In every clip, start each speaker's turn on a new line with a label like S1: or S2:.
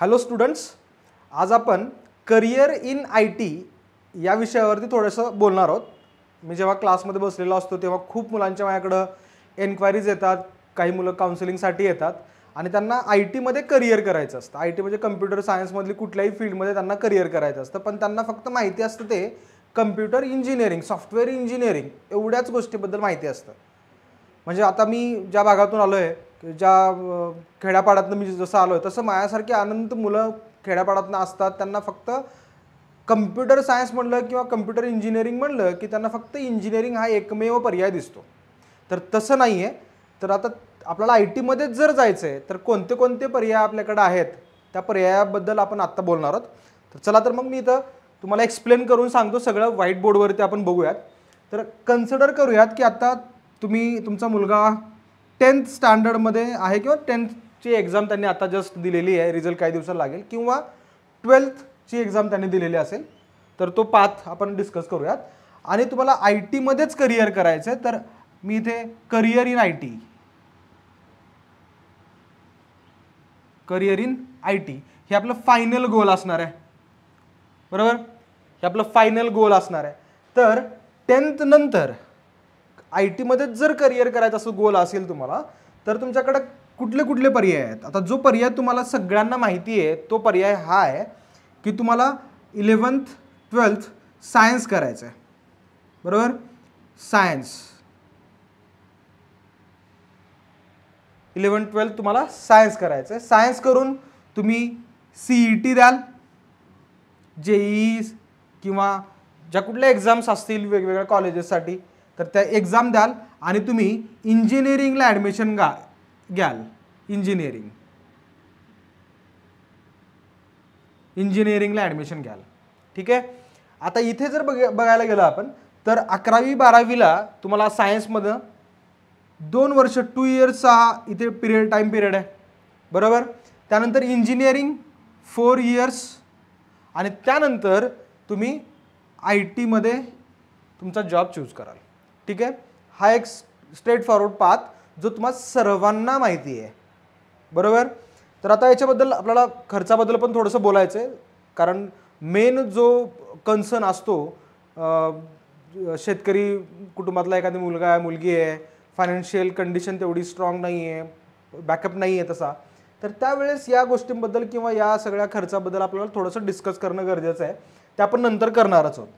S1: hello students आज आपण career in I T या विषयावरती थोडंसं बोलणार आहोत मी जेव्हा क्लासमध्ये बसलेलो असतो तेव्हा खूप मुलांच्या माझ्याकडं एन्क्वायरीज येतात काही मुलं काउन्सिलिंगसाठी येतात आणि त्यांना आय टीमध्ये करिअर करायचं असतं आय टी म्हणजे कम्प्युटर सायन्समधली कुठल्याही फील्डमध्ये त्यांना करिअर करायचं असतं पण त्यांना फक्त माहिती असतं ते कम्प्युटर इंजिनिअरिंग सॉफ्टवेअर इंजिनिअरिंग एवढ्याच गोष्टीबद्दल माहिती असतं म्हणजे आता मी ज्या भागातून आलो आहे ज्या खेड्यापाड्यातनं मी जसं आलो आहे तसं माझ्यासारखे अनंत मुलं खेड्यापाड्यातनं असतात त्यांना फक्त कम्प्युटर सायन्स म्हणलं किंवा कम्प्युटर इंजिनिअरिंग म्हणलं की त्यांना फक्त इंजिनिअरिंग हा एकमेव पर्याय दिसतो तर तसं नाही आहे तर आता आपल्याला आय टीमध्येच जर जायचं आहे तर कोणते कोणते पर्याय आपल्याकडे आहेत त्या पर्यायाबद्दल आपण आत्ता बोलणार आहोत तर चला तर मग मी इथं तुम्हाला एक्सप्लेन करून सांगतो सगळं व्हाईट बोर्डवरती आपण बघूयात तर कन्सिडर करूयात की आत्ता तुम्ही तुमचा मुलगा टेन्थ स्टँडर्डमध्ये आहे किंवा टेन्थची एक्झाम त्यांनी आता जस्ट दिलेली आहे रिझल्ट काही दिवसात लागेल किंवा ट्वेल्थची एक्झाम त्यांनी दिलेली असेल तर तो पाथ आपण डिस्कस करूयात आणि तुम्हाला आय टीमध्येच करिअर करायचं आहे तर मी इथे career in I T career in I T हे आपलं फायनल गोल असणार आहे बरोबर हे आपलं फायनल गोल असणार आहे तर टेन्थ नंतर आय टीमध्ये जर करिअर करायचं असं गोल असेल तुम्हाला तर तुमच्याकडं कुठले कुठले पर्याय आहेत आता जो पर्याय तुम्हाला सगळ्यांना माहिती आहे तो पर्याय हा आहे की तुम्हाला इलेवन्थ ट्वेल्थ सायन्स करायचं आहे बरोबर सायन्स इलेवन ट्वेल्थ तुम्हाला सायन्स करायचं आहे सायन्स करून तुम्ही ई टी e द्याल जेईस e e किंवा ज्या कुठल्या एक्झाम्स असतील वेगवेगळ्या कॉलेजेससाठी तर त्या एक्झाम द्याल आणि तुम्ही इंजिनिअरिंगला ॲडमिशन गा घ्याल इंजिनिअरिंग इंजिनिअरिंगला ॲडमिशन घ्याल ठीक आहे आता इथे जर बघ बघायला गेलं आपण तर अकरावी बारावीला तुम्हाला सायन्समधं दोन वर्ष टू इयर्सचा हा इथे पिरियड टाईम पिरियड आहे बरोबर त्यानंतर इंजिनिअरिंग फोर इयर्स आणि त्यानंतर तुम्ही आय टीमध्ये तुमचा जॉब चूज कराल ठीक आहे हा एक स्ट्रेट फॉरवर्ड पाथ जो तुम्हाला सर्वांना माहिती आहे बरोबर तर आता याच्याबद्दल आपल्याला खर्चाबद्दल पण थोडंसं बोलायचं आहे कारण मेन जो कन्सर्न असतो शेतकरी कुटुंबातला एखादी मुलगा आहे मुलगी आहे फायनान्शियल कंडिशन तेवढी स्ट्रॉंग नाही आहे बॅकअप नाही आहे तसा तर त्यावेळेस या गोष्टींबद्दल किंवा या सगळ्या खर्चाबद्दल आपल्याला थोडंसं डिस्कस करणं गरजेचं आहे ते आपण नंतर करणारच आहोत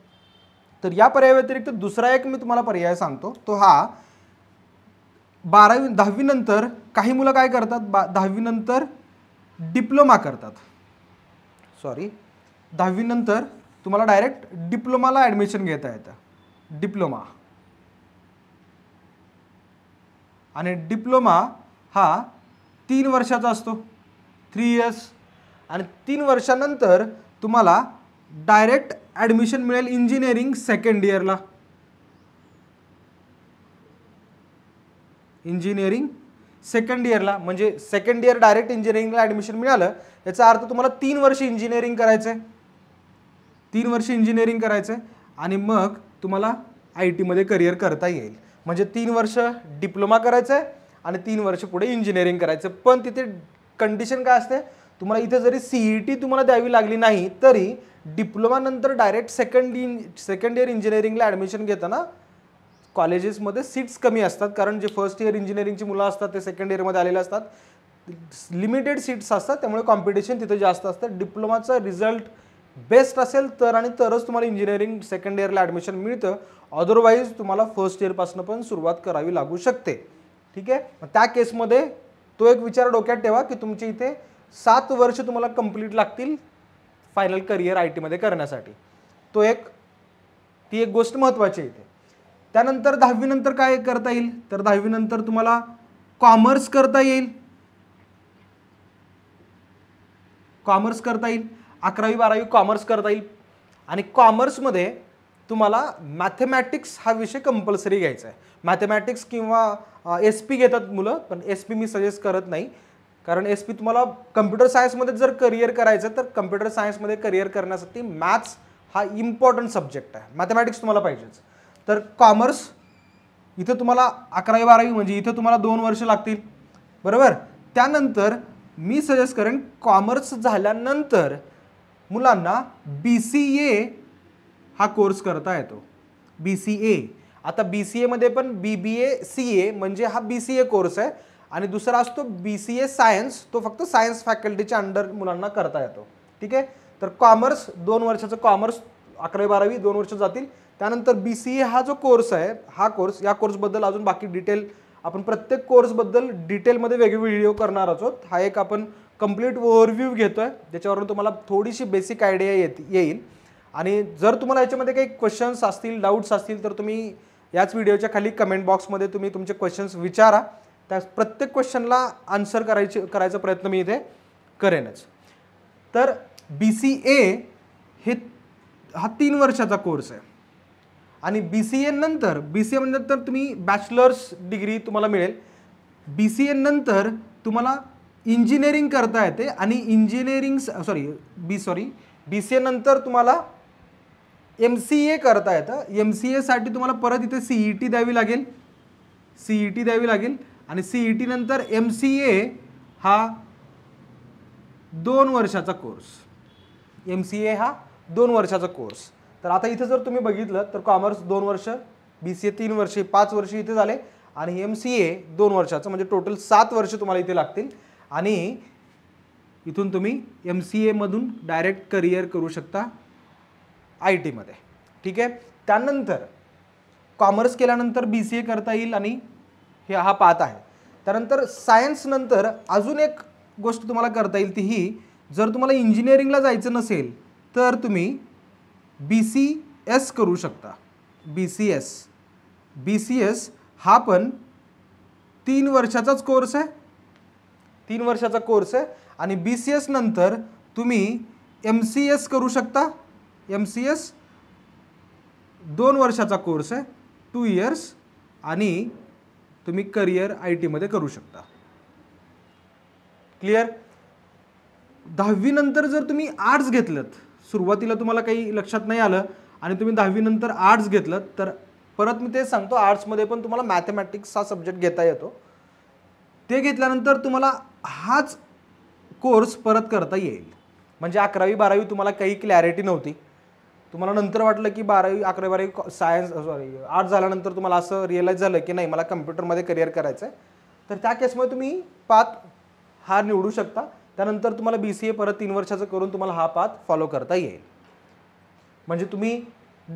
S1: तर या पर्यायाव्यतिरिक्त दुसरा एक मी तुम्हाला पर्याय सांगतो तो हा बारावी दहावीनंतर काही मुलं काय करतात बा दहावीनंतर डिप्लोमा करतात सॉरी दहावीनंतर तुम्हाला डायरेक्ट डिप्लोमाला ॲडमिशन घेता येतं डिप्लोमा आणि डिप्लोमा हा तीन वर्षाचा असतो थ्री इयर्स आणि तीन वर्षानंतर तुम्हाला डायरेक्ट ॲडमिशन मिळेल इंजिनिअरिंग सेकंड इयरला इंजिनिअरिंग सेकंड इयरला म्हणजे सेकंड इयर डायरेक्ट इंजिनिअरिंगला ॲडमिशन मिळालं याचा अर्थ तुम्हाला तीन वर्ष इंजिनिअरिंग करायचं आहे तीन वर्ष इंजिनिअरिंग करायचं आहे आणि मग तुम्हाला आय टीमध्ये करिअर करता येईल म्हणजे तीन वर्ष डिप्लोमा करायचं आहे आणि तीन वर्ष पुढे इंजिनिअरिंग करायचं पण तिथे कंडिशन काय असते तुम्हाला इथे जरी सी टी e तुम्हाला द्यावी लागली नाही तरी डिप्लोमानंतर direct second in second year इंजिनिअरिंगला ॲडमिशन घेताना कॉलेजेसमध्ये सीट्स कमी असतात कारण जे फर्स्ट इयर इंजिनिअरिंगची मुलं असतात ते सेकंड इयरमध्ये आलेले असतात लिमिटेड सीट्स असतात त्यामुळे कॉम्पिटिशन तिथे जास्त असतं डिप्लोमाचा रिझल्ट बेस्ट असेल तर आणि तरच तुम्हाला इंजिनिअरिंग सेकंड इयरला ॲडमिशन मिळतं अदरवाईज तुम्हाला फर्स्ट इयरपासून पण सुरुवात करावी लागू शकते ठीक आहे मग त्या केसमध्ये तो एक विचार डोक्यात ठेवा की तुमच्या इथे सात वर्ष तुम्हाला कंप्लीट लागतील फायनल करिअर आय टीमध्ये करण्यासाठी तो एक ती एक गोष्ट महत्त्वाची ते त्यानंतर दहावीनंतर काय करता येईल तर दहावीनंतर तुम्हाला कॉमर्स करता येईल कॉमर्स करता येईल अकरावी बारावी कॉमर्स करता येईल आणि कॉमर्समध्ये तुम्हाला मॅथमॅटिक्स हा विषय कंपल्सरी घ्यायचा आहे मॅथमॅटिक्स किंवा एस पी घेतात मुलं पण एस पी मी सजेस्ट करत नाही कारण एस पी तुम्हाला कम्प्युटर सायन्समध्ये जर करिअर करायचं तर कम्प्युटर सायन्समध्ये करिअर करण्यासाठी मॅथ्स हा इम्पॉर्टंट सब्जेक्ट आहे मॅथमॅटिक्स तुम्हाला पाहिजेच तर कॉमर्स इथं तुम्हाला अकरावी बारावी म्हणजे इथं तुम्हाला दोन वर्ष लागतील बरोबर त्यानंतर मी सजेस्ट करेन कॉमर्स झाल्यानंतर मुलांना बी सी ए हा कोर्स करता येतो बी सी ए आता बी सी एमध्ये पण बी बी ए सी ए म्हणजे हा बी सी ए कोर्स आहे आणि दुसरा असतो बी सी ए सायन्स तो फक्त सायन्स फॅकल्टीच्या अंडर मुलांना करता येतो ठीक आहे तर कॉमर्स दोन वर्षाचं कॉमर्स अकरावी बारावी दोन वर्ष जातील त्यानंतर बी सी ए हा जो कोर्स आहे हा कोर्स या कोर्सबद्दल अजून बाकी डिटेल आपण प्रत्येक कोर्सबद्दल डिटेलमध्ये वेगवेगळे व्हिडिओ करणार आहोत हा एक आपण कम्प्लीट ओव्हरव्ह्यू घेतो आहे ज्याच्यावरून तुम्हाला थोडीशी बेसिक आयडिया येत येईल आणि जर तुम्हाला याच्यामध्ये काही क्वेश्चन्स असतील डाऊट्स असतील तर तुम्ही याच व्हिडिओच्या खाली कमेंट बॉक्समध्ये तुम्ही तुमचे क्वेश्चन्स विचारा त्या प्रत्येक क्वेश्चनला आन्सर करायचे करायचा प्रयत्न मी इथे करेनच तर बी सी ए हे हा तीन वर्षाचा कोर्स आहे आणि बी सी एनंतर नंतर बी सी एनंतर तुम्ही बॅचलर्स डिग्री तुम्हाला मिळेल बी सी एनंतर नंतर तुम्हाला इंजिनिअरिंग करता येते आणि engineering sorry B sorry B C एनंतर नंतर तुम्हाला एम सी ए करता येतं एम सी एसाठी तुम्हाला परत इथे सी ई टी द्यावी लागेल सी ई टी द्यावी लागेल आणि सी ई टी नंतर एम सी ए हा दोन वर्षाचा कोर्स एम सी ए हा दोन वर्षाचा कोर्स तर आता इथं जर तुम्ही बघितलं तर कॉमर्स दोन वर्ष बी सी ए तीन वर्षे पाच वर्ष इथे झाले आणि एम सी ए दोन वर्षाचं म्हणजे टोटल सात वर्ष तुम्हाला इथे लागतील आणि इथून तुम्ही एम सी एमधून डायरेक्ट करिअर करू शकता आय टीमध्ये ठीक आहे त्यानंतर कॉमर्स केल्यानंतर बी सी ए करता येईल आणि हे हा पाहत आहे त्यानंतर सायन्सनंतर अजून एक गोष्ट तुम्हाला करता येईल ती ही जर तुम्हाला इंजिनिअरिंगला जायचं नसेल तर तुम्ही बी सी एस करू शकता B C S B C S हा पण तीन वर्षाचाच कोर्स आहे तीन वर्षाचा कोर्स आहे आणि बी सी एस नंतर तुम्ही एम सी एस करू शकता एम सी एस दोन वर्षाचा कोर्स आहे टू इयर्स आणि तुम्ही करिअर आय टीमध्ये करू शकता क्लिअर दहावीनंतर जर तुम्ही आर्ट्स घेतलं सुरुवातीला तुम्हाला काही लक्षात नाही आलं आणि तुम्ही दहावीनंतर आर्ट्स घेतलं तर परत मी ते सांगतो आर्ट्समध्ये पण तुम्हाला मॅथमॅटिक्स हा सब्जेक्ट घेता येतो ते घेतल्यानंतर तुम्हाला हाच कोर्स परत करता येईल म्हणजे अकरावी बारावी तुम्हाला काही क्लॅरिटी नव्हती तुम्हाला नंतर वाटलं की बारावी अकरावी बारावी सायन्स सॉरी आर्ट झाल्यानंतर तुम्हाला असं रिअलाईज झालं की नाही मला कम्प्युटरमध्ये करिअर करायचं आहे तर त्या केसमध्ये तुम्ही पात हा निवडू शकता त्यानंतर तुम्हाला बी सी ए परत तीन वर्षाचं करून तुम्हाला हा पात फॉलो करता येईल म्हणजे तुम्ही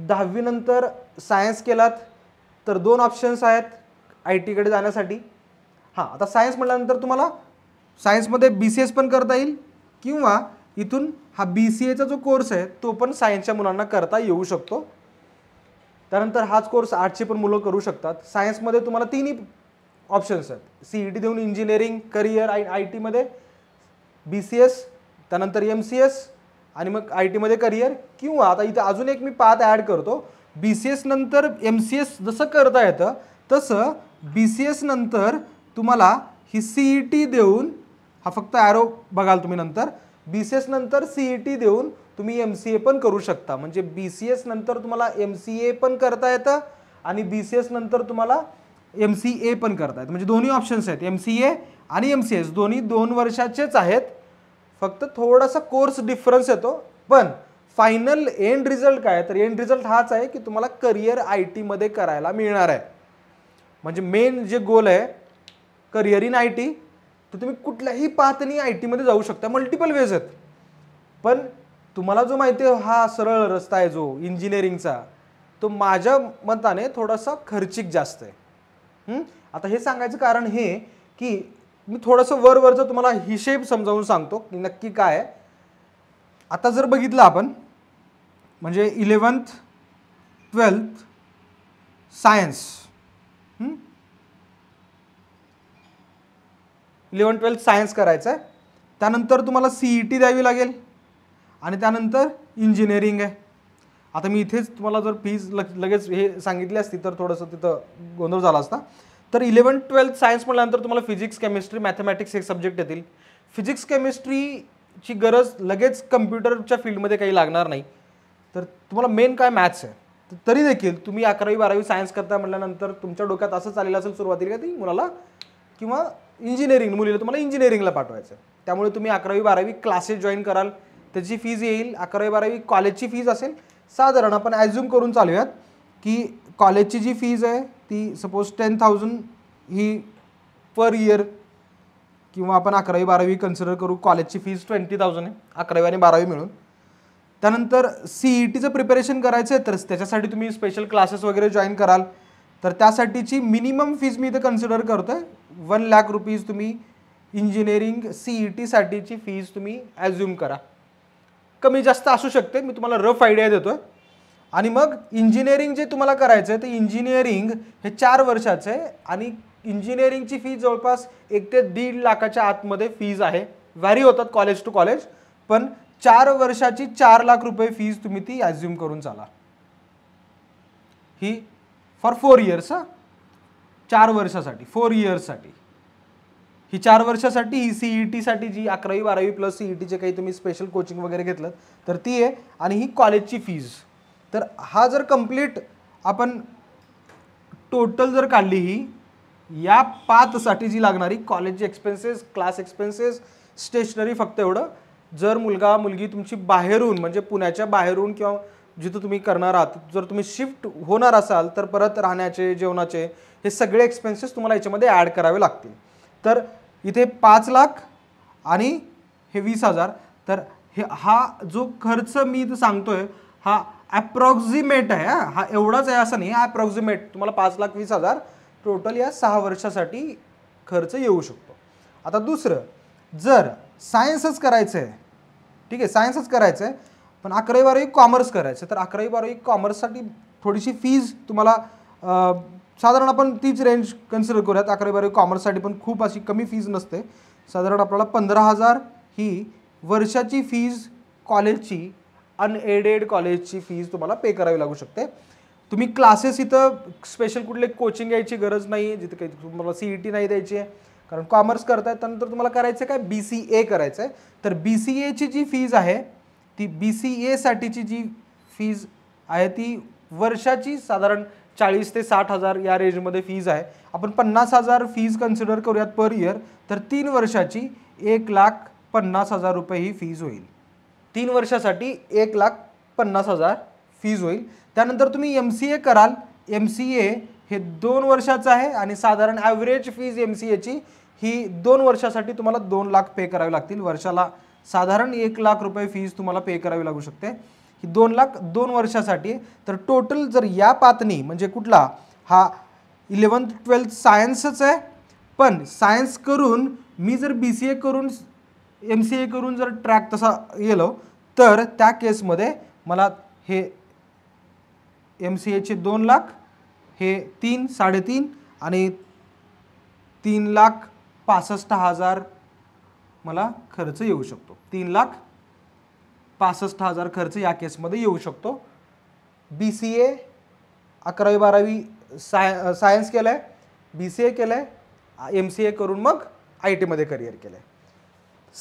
S1: दहावीनंतर सायन्स केलात तर दोन ऑप्शन्स आहेत आय टीकडे जाण्यासाठी हां आता सायन्स म्हटल्यानंतर तुम्हाला सायन्समध्ये बी सी एस पण करता येईल किंवा इथून हा बी सी एचा जो कोर्स आहे तो पण सायन्सच्या मुलांना करता येऊ शकतो त्यानंतर हाच कोर्स आर्टची पण मुलं करू शकतात सायन्समध्ये तुम्हाला तीनही ऑप्शन्स आहेत सी ई टी देऊन इंजिनिअरिंग करिअर आय आय टीमध्ये बी सी एस त्यानंतर एम सी एस आणि मग आय टीमध्ये करिअर किंवा आता इथं अजून एक मी पात ॲड करतो बी सी एस नंतर एम सी एस जसं करता येतं तसं बी सी एस नंतर तुम्हाला ही सी ई टी देऊन हा फक्त ॲरो बघाल तुम्ही नंतर बी सी एस नंतर सी ई टी देऊन तुम्ही एम सी ए पण करू शकता म्हणजे बी सी एस नंतर तुम्हाला एम सी ए पण करता येतं आणि बी सी एस नंतर तुम्हाला एम सी ए पण करता येतं म्हणजे दोन्ही ऑप्शन्स आहेत एम सी ए आणि एम सी एस दोन्ही दोन वर्षाचेच आहेत फक्त थोडासा कोर्स डिफरन्स येतो पण फायनल एंड रिझल्ट काय तर एंड रिझल्ट हाच आहे की तुम्हाला करिअर आय टीमध्ये करायला मिळणार आहे म्हणजे मेन जे गोल आहे करिअर इन आय टी तर तुम्ही कुठल्याही पातनी आय टीमध्ये जाऊ शकता मल्टिपल वेज आहेत पण तुम्हाला जो माहिती आहे हा सरळ रस्ता आहे जो इंजिनिअरिंगचा तो माझ्या मताने थोडासा खर्चिक जास्त आहे आता हे सांगायचं कारण हे की मी थोडंसं वरवरचं तुम्हाला हिशेब समजावून सांगतो की नक्की काय आहे आता जर बघितलं आपण म्हणजे eleventh twelfth science eleven twelfth science करायचं आहे त्यानंतर तुम्हाला सी ई टी द्यावी लागेल आणि त्यानंतर इंजिनिअरिंग आहे आता मी इथेच तुम्हाला जर फीज लग लगेच हे सांगितली असती तर थोडंसं तिथं गोंधळ झाला असता तर इलेवन ट्वेल्थ सायन्स म्हटल्यानंतर तुम्हाला फिजिक्स केमिस्ट्री मॅथमॅटिक्स हे सब्जेक्ट येतील फिजिक्स केमिस्ट्रीची गरज लगेच कम्प्युटरच्या फील्डमध्ये काही लागणार नाही तर तुम्हाला मेन काय मॅथ्स आहे तरी देखील तुम्ही अकरावी बारावी सायन्स करता म्हटल्यानंतर तुमच्या डोक्यात असं चाललेलं असेल सुरुवातीला का ती मुलाला किंवा इंजिनिअरिंग मुलीला तुम्हाला इंजिनिअरिंगला पाठवायचं आहे त्यामुळे तुम्ही अकरावी बारावी क्लासेस जॉईन कराल त्याची फीज येईल अकरावी बारावी कॉलेजची फीज असेल साधारण आपण ॲज्युम करून चालूयात की कॉलेजची जी फीज आहे ती सपोज टेन थाउजंड ही पर इयर किंवा आपण अकरावी बारावी कन्सिडर करू कॉलेजची फीज ट्वेंटी थाउजंड आहे अकरावी आणि बारावी मिळून त्यानंतर सी ई टीचं प्रिपरेशन करायचं आहे तर त्याच्यासाठी तुम्ही स्पेशल क्लासेस वगैरे जॉईन कराल तर त्यासाठीची मिनिमम फीज मी इथं कन्सिडर करतो आहे वन लाख रुपीज तुम्ही इंजिनिअरिंग सी ई टीसाठीची फीज तुम्ही ॲज्युम करा कमी जास्त असू शकते मी तुम्हाला रफ आयडिया देतो आहे आणि मग इंजिनिअरिंग जे तुम्हाला करायचं आहे ते इंजिनिअरिंग हे चार वर्षाचे आणि इंजिनिअरिंगची फी जवळपास एक ते दीड लाखाच्या आतमध्ये फीज आहे व्हॅरी होतात कॉलेज टू कॉलेज पण चार वर्षाची चार लाख रुपये फीज तुम्ही ती ॲज्युम करून चाला ही फॉर फोर इयर्स हां चार वर्षासाठी फोर इयर्ससाठी ही चार वर्षासाठी ही सीई टीसाठी e जी अकरावी बारावी प्लस सीई टीचे काही तुम्ही स्पेशल कोचिंग वगैरे घेतलं तर ती आहे आणि ही कॉलेजची फीज तर हा जर कम्प्लीट आपण टोटल जर काढली ही या पाचसाठी जी लागणारी कॉलेजची एक्सपेन्सेस क्लास एक्सपेन्सेस स्टेशनरी फक्त एवढं जर मुलगा मुलगी तुमची बाहेरून म्हणजे पुण्याच्या बाहेरून किंवा जिथं तुम्ही करणार आहात जर तुम्ही शिफ्ट होणार असाल तर परत राहण्याचे जेवणाचे हे सगळे एक्सपेन्सेस तुम्हाला याच्यामध्ये ॲड करावे लागतील तर इथे पाच लाख आणि हे वीस हजार तर हे हा जो खर्च मी इथं सांगतोय हा ॲप्रॉक्झिमेट आहे हा एवढाच आहे असं नाही ॲप्रॉक्झिमेट तुम्हाला पाच लाख वीस हजार टोटल या सहा वर्षासाठी खर्च येऊ शकतो आता दुसरं जर सायन्सच करायचं आहे ठीक आहे सायन्सच करायचं आहे पण अकरावी बारावी कॉमर्स करायचं तर अकरावी बारावी कॉमर्ससाठी थोडीशी फीज तुम्हाला साधारण आपण तीच रेंज कन्सिडर करूयात अकरावी बारावी कॉमर्ससाठी पण खूप अशी कमी फीज नसते साधारण आपल्याला पंधरा हजार ही वर्षाची फीज कॉलेजची अनएडेड कॉलेजची फीज तुम्हाला पे करावी लागू शकते तुम्ही क्लासेस इथं स्पेशल कुठले कोचिंग घ्यायची गरज नाही आहे जिथं काही तुम्हाला सी ई टी नाही द्यायची आहे कारण कॉमर्स करताय त्यानंतर तुम्हाला करायचं काय बी सी ए करायचं आहे तर बी सी एची जी फीज आहे ती बी सी एसाठीची जी फीज आहे ती वर्षाची साधारण चाळीस ते साठ हजार या रेंजमध्ये फीज आहे आपण पन्नास हजार फीज कन्सिडर करूयात पर इयर तर तीन वर्षाची एक लाख पन्नास हजार रुपये ही फीज होईल तीन वर्षासाठी एक लाख पन्नास हजार फीज होईल त्यानंतर तुम्ही एम सी ए कराल एम सी ए हे दोन वर्षाचं आहे आणि साधारण ॲव्हरेज फीज एम सी एची ही दोन वर्षासाठी तुम्हाला दोन लाख पे करावे लागतील वर्षाला साधारण एक लाख रुपये फीज तुम्हाला पे करावी लागू शकते की दोन लाख दोन वर्षासाठी तर टोटल जर या पातनी म्हणजे कुठला हा इलेवन्थ ट्वेल्थ सायन्सच आहे पण सायन्स करून मी जर बी सी ए करून एम सी ए करून जर ट्रॅक तसा गेलो तर त्या केसमध्ये मला हे एम सी एचे दोन लाख हे तीन साडेतीन आणि तीन लाख पासष्ट हजार मला खर्च येऊ शकतो तीन लाख पासष्ट हजार खर्च या केसमध्ये येऊ शकतो बी सी ए अकरावी बारावी साय सायन्स केलं आहे बी सी ए केलं आहे एम सी ए करून मग आय टीमध्ये करिअर केलं आहे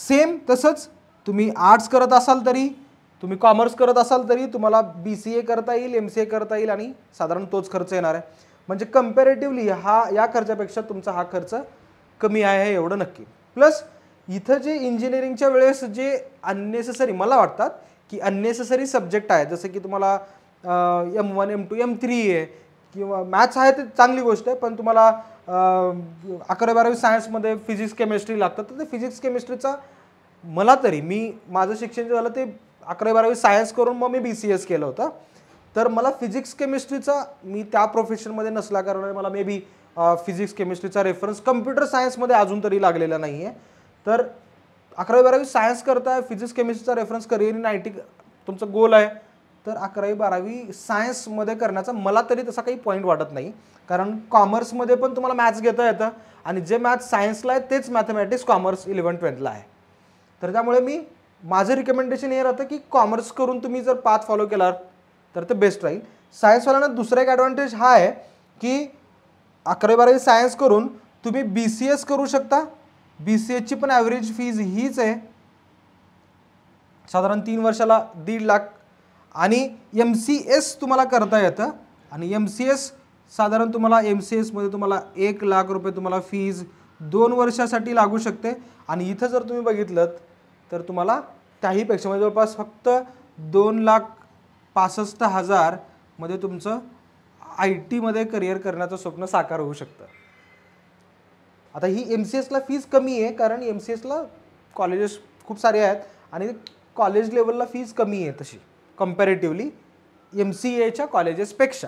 S1: सेम तसंच तुम्ही आर्ट्स करत असाल तरी तुम्ही कॉमर्स करत असाल तरी तुम्हाला बी सी ए करता येईल एम सी ए करता येईल आणि साधारण तोच खर्च येणार आहे म्हणजे कम्पॅरेटिव्हली हा या खर्चापेक्षा तुमचा हा खर्च कमी आहे एवढं नक्की प्लस इथं जे इंजिनिअरिंगच्या वेळेस जे अननेसेसरी मला वाटतात की अननेसेसरी सब्जेक्ट आहे जसं की तुम्हाला M one M two M three आहे किंवा मॅथ्स आहे ते चांगली गोष्ट आहे पण तुम्हाला अकरावी बारावी सायन्समध्ये फिजिक्स केमिस्ट्री लागतात तर ते फिजिक्स केमिस्ट्रीचा मला तरी मी माझं शिक्षण जे झालं ते अकरावी बारावी सायन्स करून मग मी बी सी एस केलं होतं तर मला फिजिक्स केमिस्ट्रीचा मी त्या प्रोफेशनमध्ये नसल्या कारण मला मे बी फिजिक्स केमिस्ट्रीचा रेफरन्स कम्प्युटर सायन्समध्ये अजून तरी लागलेला नाही आहे तर अकरावी बारावी सायन्स करताय फिजिक्स केमिस्ट्रीचा reference career in I T तुमचं गोल आहे तर अकरावी बारावी सायन्समध्ये करण्याचा मला तरी तसा काही पॉईंट वाटत नाही कारण कॉमर्समध्ये पण तुम्हाला मॅथ्स घेता येतं आणि जे मॅथ्स सायन्सला आहे तेच मॅथमॅटिक्स कॉमर्स इलेवन ट्वेल्थला आहे तर त्यामुळे मी माझं रिकमेंडेशन हे राहतं की कॉमर्स करून तुम्ही जर पाथ फॉलो केला तर ते बेस्ट राहील सायन्सवाल्यांना दुसरा एक ॲडव्हान्टेज हा आहे की अकरावी बारावी सायन्स करून तुम्ही बी सी एस करू शकता बी सी एचची पण ॲव्हरेज फीज हीच आहे साधारण तीन वर्षाला दीड लाख आणि एम सी एस तुम्हाला करता येतं आणि एम सी एस साधारण तुम्हाला एम सी एसमध्ये तुम्हाला एक लाख रुपये तुम्हाला फीज दोन वर्षासाठी लागू शकते आणि इथं जर तुम्ही बघितलं तर तुम्हाला त्याहीपेक्षा म्हणजे जवळपास फक्त दोन लाख पासष्ट हजारमध्ये तुमचं आय टीमध्ये करिअर करण्याचं स्वप्न साकार होऊ शकतं आता ही एम सी एसला फीज कमी आहे कारण एम सी एसला कॉलेजेस खूप सारे आहेत आणि कॉलेज लेवलला फीज कमी आहे तशी कम्पॅरेटिव्हली एम सी एच्या कॉलेजेसपेक्षा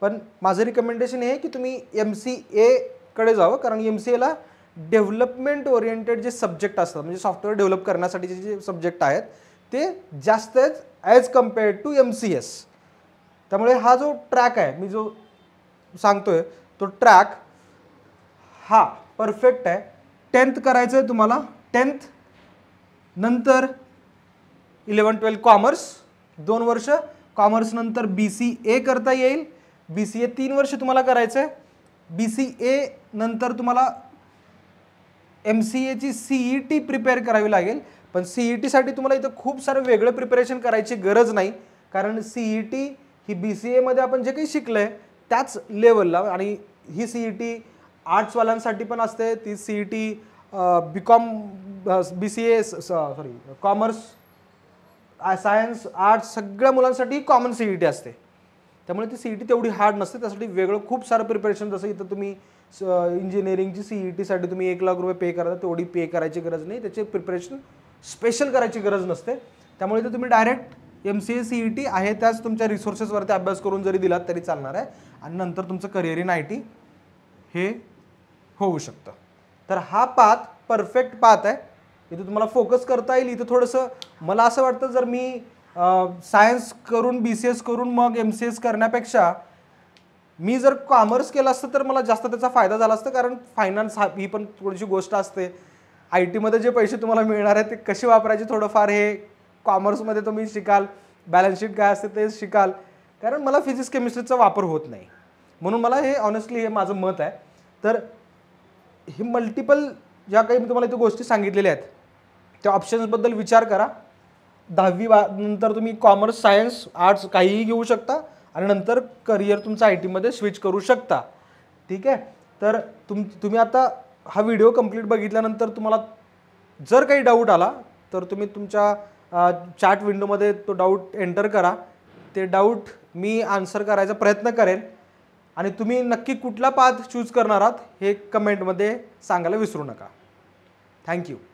S1: पण माझं रिकमेंडेशन हे की तुम्ही एम सी एकडे जावं कारण एम सी एला डेव्हलपमेंट ओरिएंटेड जे सब्जेक्ट असतात म्हणजे सॉफ्टवेअर डेव्हलप करण्यासाठी जे सब्जेक्ट आहेत ते जास्त आहेत as compared to M C S त्यामुळे हा जो ट्रॅक आहे मी जो सांगतोय तो ट्रॅक हा परफेक्ट आहे टेन्थ करायचं आहे तुम्हाला टेन्थ नंतर इलेवन ट्वेल्थ कॉमर्स दोन वर्ष कॉमर्सनंतर बी सी ए करता येईल बी सी ए तीन वर्ष तुम्हाला करायचं आहे बी सी ए नंतर तुम्हाला एम सी एची सी ई टी प्रिपेअर करावी लागेल पण सी ई e टीसाठी तुम्हाला इथं खूप सारं वेगळं प्रिपरेशन करायची गरज नाही कारण सी ई टी ही बी सी एमध्ये आपण जे काही शिकलं आहे त्याच लेवलला आणि ही सी ई टी आर्ट्सवाल्यांसाठी पण असते ती C E T B com B C A sorry commerce science arts सगळ्या मुलांसाठी कॉमन सी ई टी असते त्यामुळे ती सी ई टी तेवढी हार्ड नसते त्यासाठी वेगळं खूप सारं प्रिपरेशन जसं इथं तुम्ही इंजिनिअरिंगची सी ई टीसाठी तुम्ही एक लाख रुपये पे करा तेवढी पे करायची गरज नाही त्याचे प्रिपरेशन स्पेशल करायची गरज नसते त्यामुळे ते तुम्ही direct M C A C E T आहे त्याच तुमच्या रिसोर्सेसवरती अभ्यास करून जरी दिलात तरी चालणार आहे आणि नंतर तुमचं करिअर इन आय टी हे होऊ शकतं तर हा पात परफेक्ट पात आहे इथं तुम्हाला फोकस करता येईल इथं थोडंसं मला असं वाटतं जर मी सायन्स करून बी सी एस करून मग एम सी एस करण्यापेक्षा मी जर कॉमर्स केलं असतं तर मला जास्त त्याचा फायदा झाला असतं कारण फायनान्स हा ही पण थोडीशी गोष्ट असते आय टीमध्ये जे पैसे तुम्हाला मिळणार आहेत ते कसे वापरायचे थोडंफार हे कॉमर्समध्ये तुम्ही शिकाल बॅलन्स शीट काय असते ते शिकाल कारण मला फिजिक्स केमिस्ट्रीचा वापर होत नाही म्हणून मला हे ऑनेस्टली हे माझं मत आहे तर ही मल्टिपल ज्या काही मी तुम्हाला इथे गोष्टी सांगितलेल्या आहेत त्या ऑप्शन्सबद्दल विचार करा दहावी बा नंतर तुम्ही कॉमर्स सायन्स आर्ट्स काहीही घेऊ शकता आणि नंतर करिअर तुमचं आय टीमध्ये स्विच करू शकता ठीक आहे तर तुम तुम्ही आता हा व्हिडिओ कंप्लीट बघितल्यानंतर तुम्हाला जर काही डाऊट आला तर तुम्ही तुमच्या चॅट विंडोमध्ये तो डाऊट एंटर करा ते डाऊट मी आन्सर करायचा प्रयत्न करेन आणि तुम्ही नक्की कुठला पाथ चूज करणार आहात हे कमेंटमध्ये सांगायला विसरू नका थँक्यू